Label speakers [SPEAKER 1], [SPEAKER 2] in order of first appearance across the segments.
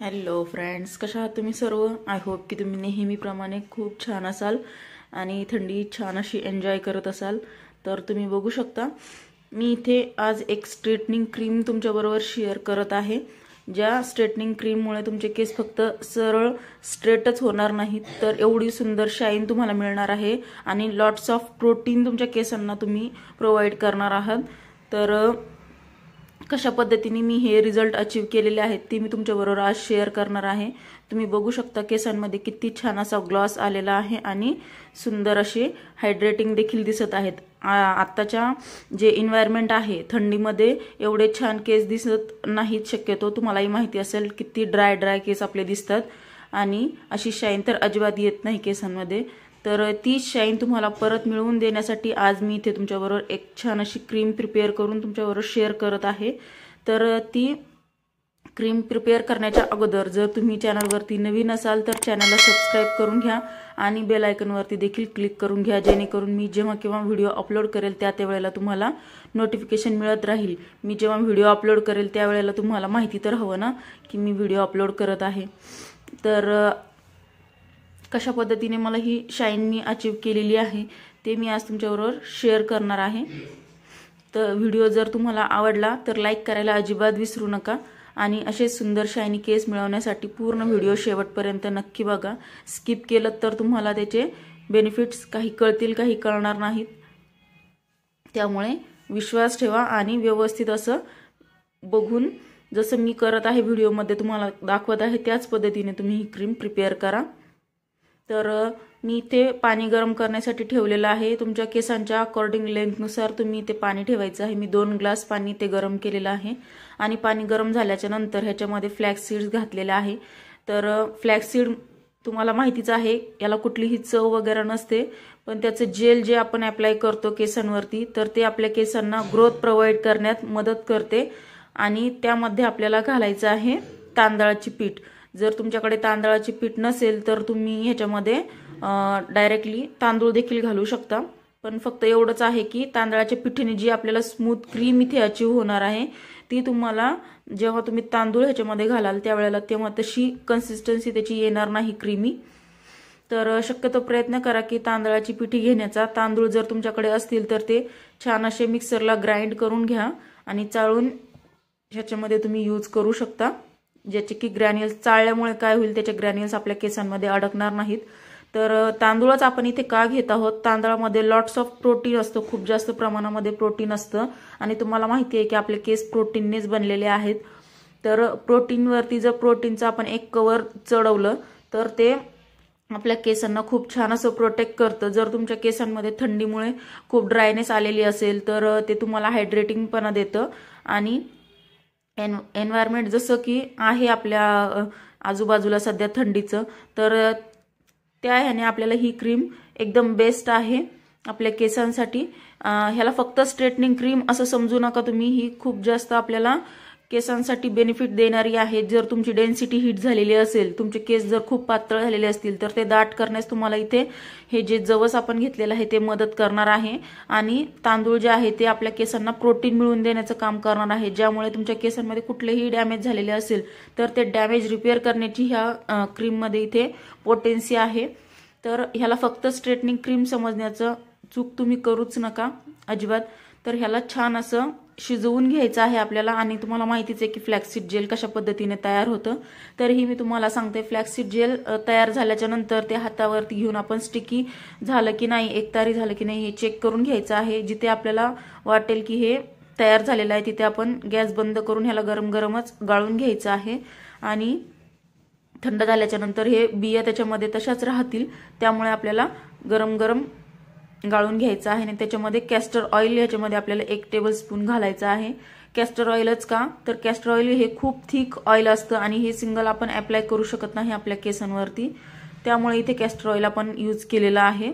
[SPEAKER 1] hello friends कशा आहात तुम्ही सर्व आय होप की तुम्ही नेहमीप्रमाणे खूप छान असाल आणि थंडी छान अशी एन्जॉय करत असाल तर तुम्ही बघू शकता मी इथे आज एक स्ट्रेटनिंग क्रीम तुमच्याबरोबर शेअर करत आहे ज्या स्ट्रेटनिंग क्रीममुळे तुमचे केस फक्त सरळ स्ट्रेटच होणार नाहीत तर एवढी सुंदर शाईन तुम्हाला मिळणार आहे आणि लॉट्स ऑफ प्रोटीन तुमच्या केसांना तुम्ही प्रोव्हाइड करणार आहात तर कशा पद्धतीने मी हे रिझल्ट अचीव केलेले आहेत ते मी तुमच्याबरोबर आज शेअर करणार आहे तुम्ही बघू शकता केसांमध्ये किती छान असा ग्लॉस आलेला आहे आणि सुंदर असे हायड्रेटिंग देखील दिसत आहेत आत्ताच्या जे इन्व्हायरमेंट आहे थंडीमध्ये एवढे छान केस दिसत नाहीत शक्यतो तुम्हालाही माहिती असेल किती ड्राय ड्राय केस आपले दिसतात आणि अशी शाईन तर अजिबात येत नाही केसांमध्ये तर ती शाईन तुम्हाला परत मिळवून देण्यासाठी आज मी इथे तुमच्याबरोबर एक छान अशी क्रीम प्रिपेअर करून तुमच्याबरोबर शेअर करत आहे तर ती क्रीम प्रिपेअर करण्याच्या अगोदर जर तुम्ही चॅनलवरती नवीन असाल तर चॅनलला सबस्क्राईब करून घ्या आणि बेल आयकनवरती देखील क्लिक करून घ्या जेणेकरून मी जेव्हा केव्हा व्हिडिओ अपलोड करेल त्या त्यावेळेला तुम्हाला नोटिफिकेशन मिळत राहील मी जेव्हा व्हिडिओ अपलोड करेल त्यावेळेला तुम्हाला माहिती तर हवं ना की मी व्हिडिओ अपलोड करत आहे तर कशा पद्धतीने मला ही शाईन मी अचीव केलेली आहे ते मी आज तुमच्याबरोबर शेअर करणार आहे तर व्हिडिओ जर तुम्हाला आवडला तर लाईक करायला अजिबात विसरू नका आणि असे सुंदर शाईनी केस मिळवण्यासाठी पूर्ण व्हिडिओ शेवटपर्यंत नक्की बघा स्किप केलं तर तुम्हाला त्याचे बेनिफिट्स काही कळतील काही कळणार नाहीत त्यामुळे विश्वास ठेवा आणि व्यवस्थित असं बघून जसं मी करत आहे व्हिडिओमध्ये तुम्हाला दाखवत आहे त्याच पद्धतीने तुम्ही ही क्रीम प्रिपेअर करा तर मी ते पाणी गरम करण्यासाठी ठेवलेलं आहे तुमच्या केसांच्या अकॉर्डिंग लेंथनुसार तुम्ही ते पाणी ठेवायचं आहे मी दोन ग्लास पाणी ते गरम केलेलं आहे आणि पाणी गरम झाल्याच्या नंतर ह्याच्यामध्ये फ्लॅक्स सीड्स घातलेलं आहे तर फ्लॅक्स सीड तुम्हाला माहितीच आहे याला कुठलीही चव वगैरे नसते पण त्याचं जेल जे आपण अप्लाय करतो केसांवरती तर ते आपल्या केसांना ग्रोथ प्रोव्हाइड करण्यात मदत करते आणि त्यामध्ये आपल्याला घालायचं आहे तांदळाची पीठ जर तुमच्याकडे तांदळाची पीठ नसेल तर तुम्ही ह्याच्यामध्ये डायरेक्टली तांदूळ देखील घालू शकता पण फक्त एवढंच आहे की तांदळाच्या पिठीने जी आपल्याला स्मूथ क्रीम इथे अचीव होणार आहे ती तुम्हाला जेव्हा तुम्ही तांदूळ ह्याच्यामध्ये घालाल त्यावेळेला तेव्हा तशी कन्सिस्टन्सी त्याची येणार नाही क्रीमी तर शक्यतो प्रयत्न करा की तांदळाची पिठी घेण्याचा तांदूळ जर तुमच्याकडे असतील तर ते छान असे मिक्सरला ग्राइंड करून घ्या आणि चाळून ह्याच्यामध्ये तुम्ही यूज करू शकता ज्याचे की ग्रॅन्युअल्स चाळल्यामुळे काय होईल त्याचे ग्रॅन्युअल्स आपल्या केसांमध्ये अडकणार नाहीत तर तांदूळच आपण इथे का घेत आहोत तांदळामध्ये लॉट्स ऑफ प्रोटीन असतं खूप जास्त प्रमाणामध्ये प्रोटीन असतं आणि तुम्हाला माहिती आहे की आपले केस प्रोटीननेच बनलेले आहेत तर प्रोटीनवरती जर प्रोटीनचं आपण एक कवर चढवलं तर ते आपल्या केसांना खूप छान असं प्रोटेक्ट करतं जर तुमच्या केसांमध्ये थंडीमुळे खूप ड्रायनेस आलेली असेल तर ते तुम्हाला हायड्रेटिंगपणा देतं आणि एन एन्व्हायरमेंट जसं की आहे आपल्या आजूबाजूला सध्या थंडीचं तर त्या ह्याने आपल्याला ही क्रीम एकदम बेस्ट आहे आपल्या केसांसाठी ह्याला फक्त स्ट्रेटनिंग क्रीम असं समजू नका तुम्ही ही खूप जास्त आपल्याला केसांसाठी बेनिफिट देणारी आहे जर तुमची डेन्सिटी हिट झालेली असेल तुमचे केस जर खूप पातळ झालेले असतील तर ते दाट करण्यास तुम्हाला इथे हे जे जवस आपण घेतलेलं आहे ते मदत करणार आहे आणि तांदूळ जे आहे ते आपल्या केसांना प्रोटीन मिळवून देण्याचं काम करणार आहे ज्यामुळे तुमच्या केसांमध्ये कुठलेही डॅमेज झालेले असेल तर ते डॅमेज रिपेअर करण्याची ह्या क्रीममध्ये इथे पोटेन्सी आहे तर ह्याला फक्त स्ट्रेटनिंग क्रीम समजण्याचं चूक तुम्ही करूच नका अजिबात तर ह्याला छान असं शिजवून घ्यायचं आहे आपल्याला आणि तुम्हाला माहितीच आहे की फ्लॅक्सिड जेल कशा पद्धतीने तयार होतं तरीही मी तुम्हाला सांगते फ्लॅक्सिड जेल तयार झाल्याच्या नंतर ते हातावरती घेऊन आपण स्टिकी झालं की नाही एकतारी झालं की नाही हे चेक करून घ्यायचं आहे जिथे आपल्याला वाटेल की हे तयार झालेलं आहे तिथे आपण गॅस बंद करून ह्याला गरम गरमच गाळून घ्यायचं आहे आणि थंड झाल्याच्या नंतर हे बिया त्याच्यामध्ये तशाच राहतील त्यामुळे आपल्याला गरम गरम गाळून घ्यायचं आहे आणि त्याच्यामध्ये कॅस्टर ऑइल याच्यामध्ये आपल्याला एक टेबल स्पून घालायचं आहे कॅस्टर ऑइलच का तर कॅस्टर ऑइल हे खूप थिक ऑइल असतं आणि हे सिंगल आपण अप्लाय करू शकत नाही आपल्या केसांवरती त्यामुळे इथे कॅस्टर ऑइल आपण यूज केलेला आहे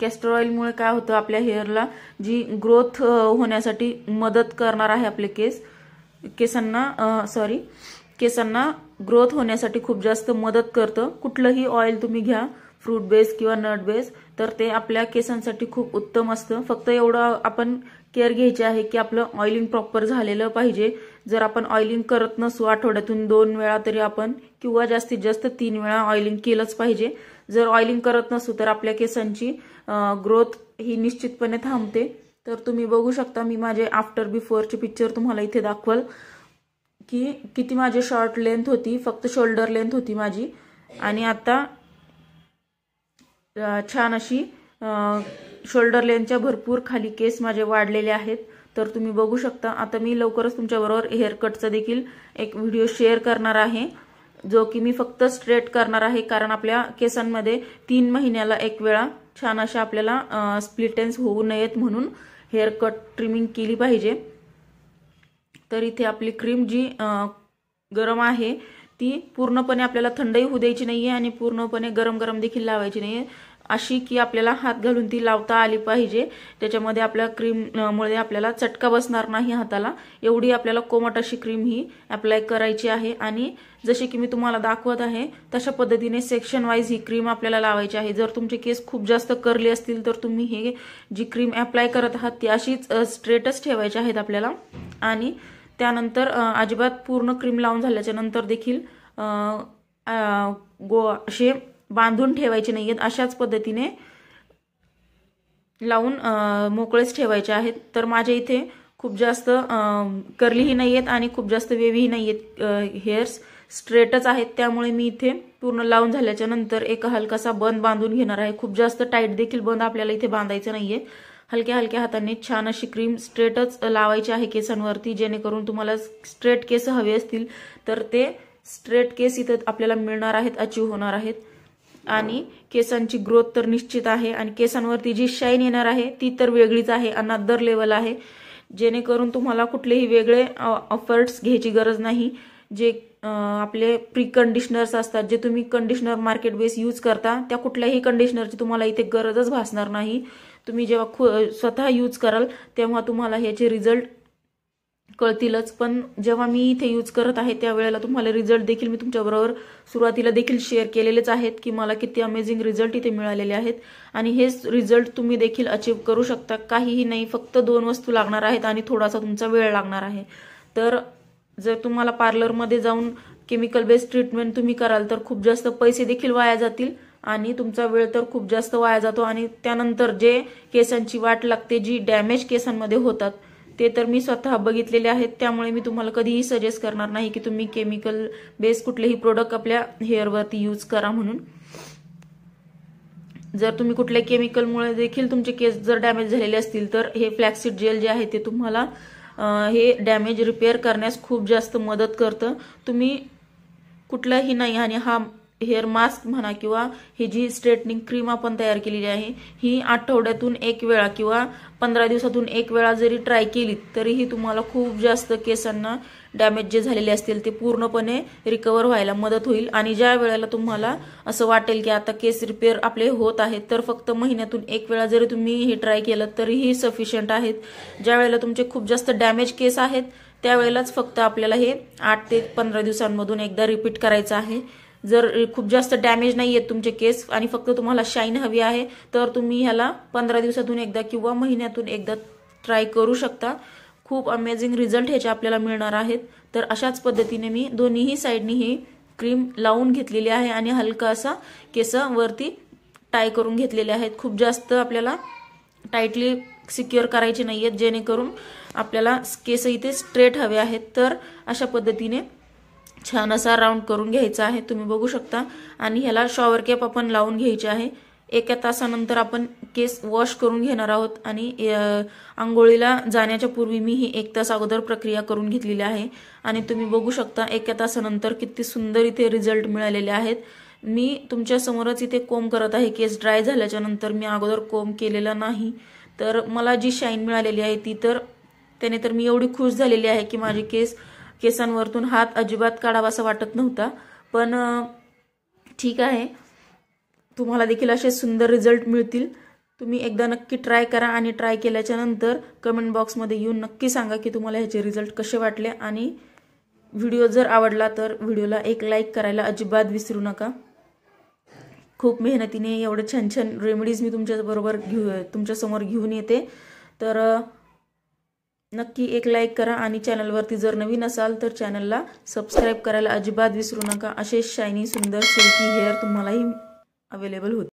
[SPEAKER 1] कॅस्टर ऑइलमुळे काय होतं आपल्या हेअरला जी ग्रोथ होण्यासाठी मदत करणार आहे आपले केस केसांना सॉरी केसांना ग्रोथ होण्यासाठी खूप जास्त मदत करतं कुठलंही ऑइल तुम्ही घ्या फ्रूट बेस किंवा नट बेस तर ते आपल्या केसांसाठी खूप उत्तम असतं फक्त एवढं आपण केअर घ्यायची आहे की आपलं ऑइलिंग प्रॉपर झालेलं पाहिजे जर आपण ऑइलिंग करत नसू आठवड्यातून दोन वेळा तरी आपण किंवा जास्तीत जास्त तीन वेळा ऑइलिंग केलंच पाहिजे जर ऑइलिंग करत नसू तर आपल्या केसांची ग्रोथ ही निश्चितपणे थांबते तर तुम्ही बघू शकता मी माझे आफ्टर बिफोरचे पिक्चर तुम्हाला इथे दाखवाल की किती माझी शॉर्ट लेंथ होती फक्त शोल्डर लेंथ होती माझी आणि आता छान अशी शोल्डर लेनच्या भरपूर खाली केस माझे वाढलेले आहेत तर तुम्ही बघू शकता आता मी लवकरच तुमच्याबरोबर कटचा देखील एक व्हिडिओ शेअर करणार आहे जो की मी फक्त स्ट्रेट करणार आहे कारण आपल्या केसांमध्ये तीन महिन्याला एक वेळा छान अशा आपल्याला स्प्लिटेन्स होऊ नयेत म्हणून हेअर कट ट्रिमिंग केली पाहिजे तर इथे आपली क्रीम जी गरम आहे ती पूर्णपणे आपल्याला थंडही होऊ द्यायची नाही आहे आणि पूर्णपणे गरम गरम देखील लावायची नाही आहे अशी की आपल्याला हात घालून ती लावता आली पाहिजे त्याच्यामध्ये आपल्या क्रीममुळे आपल्याला चटका बसणार नाही हाताला एवढी आपल्याला कोमट अशी क्रीम ही अप्लाय करायची आहे आणि जसे की मी तुम्हाला दाखवत आहे तशा पद्धतीने सेक्शन वाईज ही क्रीम आपल्याला लावायची आहे जर तुमचे केस खूप जास्त करले असतील तर तुम्ही हे जी क्रीम अप्लाय करत आहात ती अशीच स्ट्रेटच ठेवायची आहेत आपल्याला आणि त्यानंतर अजिबात पूर्ण क्रीम लावून झाल्याच्या नंतर देखील गो असे बांधून ठेवायचे नाही आहेत अशाच पद्धतीने लावून मोकळेच ठेवायचे आहेत तर माझ्या इथे खूप जास्त करलीही नाही आहेत आणि खूप जास्त वेवीही नाही आहेत हेअर्स स्ट्रेटच आहेत त्यामुळे मी इथे पूर्ण लावून झाल्याच्या नंतर एक हलकासा बंद बांधून घेणार आहे खूप जास्त टाईट देखील बंद आपल्याला इथे बांधायचं नाहीये हलक्या हलक्या हाताने छान अशी क्रीम स्ट्रेटच लावायची आहे केसांवरती जेणेकरून तुम्हाला स्ट्रेट केस हवे असतील तर ते स्ट्रेट केस इथं आपल्याला मिळणार आहेत अचीव होणार आहेत आणि केसांची ग्रोथ तर निश्चित आहे आणि केसांवरती जी शाईन येणार आहे ती तर वेगळीच आहे अनादर लेवल आहे जेणेकरून तुम्हाला कुठलेही वेगळे ऑफर्ट्स घ्यायची गरज नाही जे आपले प्री कंडिशनर्स असतात जे तुम्ही कंडिशनर मार्केट बेस यूज करता त्या कुठल्याही कंडिशनरची तुम्हाला इथे गरजच भासणार नाही तुम्ही जेव्हा खु स्वतः यूज कराल तेव्हा तुम्हाला ह्याचे रिझल्ट कळतीलच पण जेव्हा मी इथे यूज करत आहे त्यावेळेला तुम्हाला रिझल्ट देखील मी तुमच्याबरोबर सुरुवातीला देखील शेअर केलेलेच आहेत की मला किती अमेझिंग रिझल्ट इथे मिळालेले आहेत आणि हेच रिझल्ट तुम्ही देखील अचीव करू शकता काहीही नाही फक्त दोन वस्तू लागणार आहेत आणि थोडासा तुमचा वेळ लागणार आहे तर जर तुम्हाला पार्लरमध्ये जाऊन केमिकल बेस्ड ट्रीटमेंट तुम्ही कराल तर खूप जास्त पैसे देखील वाया जातील आणि तुमचा वेळ तर खूप जास्त वाया जातो आणि त्यानंतर जे केसांची वाट लागते जी डॅमेज केसांमध्ये होतात ते तर मी स्वतः बघितलेले आहेत त्यामुळे मी तुम्हाला कधीही सजेस्ट करणार नाही की तुम्ही केमिकल बेस कुठलेही प्रोडक्ट आपल्या हेअरवरती यूज करा म्हणून जर तुम्ही कुठल्या केमिकलमुळे देखील तुमचे केस जर डॅमेज झालेले असतील तर हे फ्लॅक्सिड जेल जे आहे ते तुम्हाला हे डॅमेज रिपेअर करण्यास खूप जास्त मदत करतं तुम्ही कुठलाही नाही आणि हा हेअर मास्क म्हणा किंवा ही जी स्ट्रेटनिंग क्रीम आपण तयार केलेली आहे ही आठवड्यातून एक वेळा किंवा पंधरा दिवसातून एक वेळा जरी ट्राय केली तरीही तुम्हाला खूप जास्त केसांना डॅमेज जे झालेले असतील ते पूर्णपणे रिकवर व्हायला मदत होईल आणि ज्या वेळेला तुम्हाला असं वाटेल की आता केस रिपेअर आपले होत आहेत तर फक्त महिन्यातून एक वेळा जरी तुम्ही हे ट्राय केलं तरीही सफिशियंट आहेत ज्या वेळेला तुमचे खूप जास्त डॅमेज केस आहेत त्यावेळेलाच फक्त आपल्याला हे आठ ते पंधरा दिवसांमधून एकदा रिपीट करायचं आहे जर खूप जास्त डॅमेज नाही आहेत तुमचे केस आणि फक्त तुम्हाला शाईन हवी आहे तर तुम्ही ह्याला पंधरा दिवसातून एकदा किंवा महिन्यातून एकदा ट्राय करू शकता खूप अमेझिंग रिझल्ट ह्याचे आपल्याला मिळणार आहेत तर अशाच पद्धतीने मी दोन्हीही साईडनी ही क्रीम लावून घेतलेली आहे आणि हलका असा वरती टाय करून घेतलेले आहेत खूप जास्त आपल्याला टाईटली सिक्युअर करायचे नाही आहेत जेणेकरून आपल्याला केस इथे स्ट्रेट हवे आहेत तर अशा पद्धतीने छान असा राऊंड करून घ्यायचा आहे तुम्ही बघू शकता आणि ह्याला शॉवर कॅप आपण लावून घ्यायची आहे एका तासानंतर आपण केस वॉश करून घेणार आहोत आणि आंघोळीला जाण्याच्या पूर्वी मी ही एक तास अगोदर प्रक्रिया करून घेतलेली आहे आणि तुम्ही बघू शकता एका तासानंतर किती सुंदर इथे रिझल्ट मिळालेले आहेत मी तुमच्या समोरच इथे कोम करत आहे केस ड्राय झाल्याच्या नंतर मी अगोदर कोम केलेला नाही तर मला जी शाईन मिळालेली आहे ती तर त्याने तर मी एवढी खुश झालेली आहे की माझे केस केसांवरतून हात अजिबात काढावा असं वाटत नव्हता पण ठीक आहे तुम्हाला देखील असे सुंदर रिझल्ट मिळतील तुम्ही एकदा नक्की ट्राय करा आणि ट्राय केल्याच्या नंतर कमेंट बॉक्समध्ये येऊन नक्की सांगा की तुम्हाला ह्याचे रिझल्ट कसे वाटले आणि व्हिडिओ जर आवडला तर व्हिडिओला एक लाईक करायला अजिबात विसरू नका खूप मेहनतीने एवढे छान छान रेमेडीज मी तुमच्याबरोबर घेऊ तुमच्यासमोर घेऊन येते तर नक्की एक लाईक करा आणि चॅनलवरती जर नवीन असाल तर चॅनलला सबस्क्राईब करायला अजिबात विसरू नका असे शायनी सुंदर सिल्की हेअर तुम्हालाही अवेलेबल होते